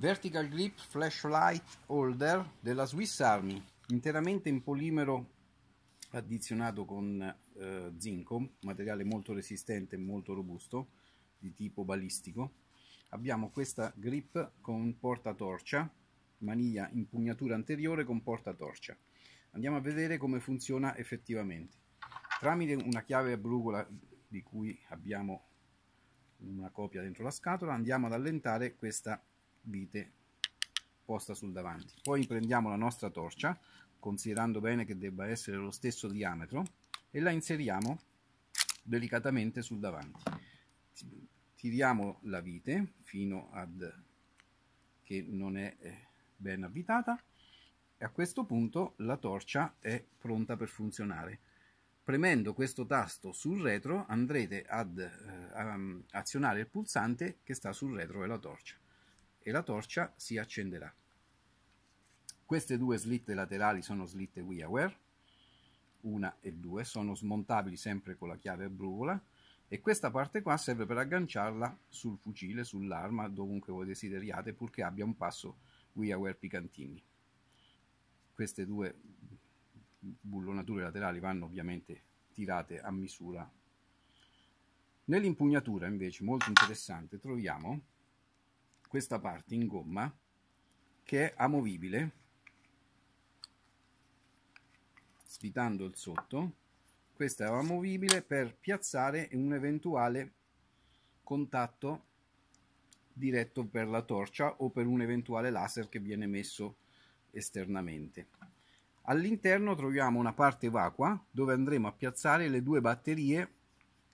Vertical Grip Flashlight Holder della Swiss Army, interamente in polimero addizionato con eh, zinco, materiale molto resistente e molto robusto, di tipo balistico. Abbiamo questa grip con porta torcia, maniglia impugnatura anteriore con porta torcia. Andiamo a vedere come funziona effettivamente. Tramite una chiave a brugola di cui abbiamo una copia dentro la scatola andiamo ad allentare questa vite posta sul davanti. Poi prendiamo la nostra torcia, considerando bene che debba essere lo stesso diametro, e la inseriamo delicatamente sul davanti. Tiriamo la vite fino ad che non è eh, ben avvitata e a questo punto la torcia è pronta per funzionare. Premendo questo tasto sul retro andrete ad eh, mm, azionare il pulsante che sta sul retro della torcia e la torcia si accenderà. Queste due slitte laterali sono slitte WiaWare, una e due, sono smontabili sempre con la chiave a bruvola e questa parte qua serve per agganciarla sul fucile, sull'arma, dovunque voi desideriate, purché abbia un passo WiaWare Picantini. Queste due bullonature laterali vanno ovviamente tirate a misura. Nell'impugnatura invece, molto interessante, troviamo questa parte in gomma che è amovibile svitando il sotto questa è amovibile per piazzare un eventuale contatto diretto per la torcia o per un eventuale laser che viene messo esternamente all'interno troviamo una parte vacua dove andremo a piazzare le due batterie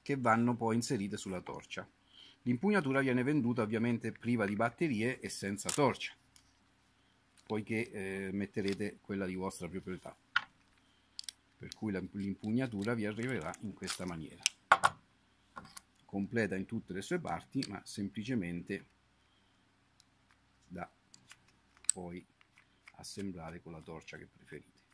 che vanno poi inserite sulla torcia L'impugnatura viene venduta ovviamente priva di batterie e senza torcia, poiché eh, metterete quella di vostra proprietà. Per cui l'impugnatura vi arriverà in questa maniera. Completa in tutte le sue parti, ma semplicemente da poi assemblare con la torcia che preferite.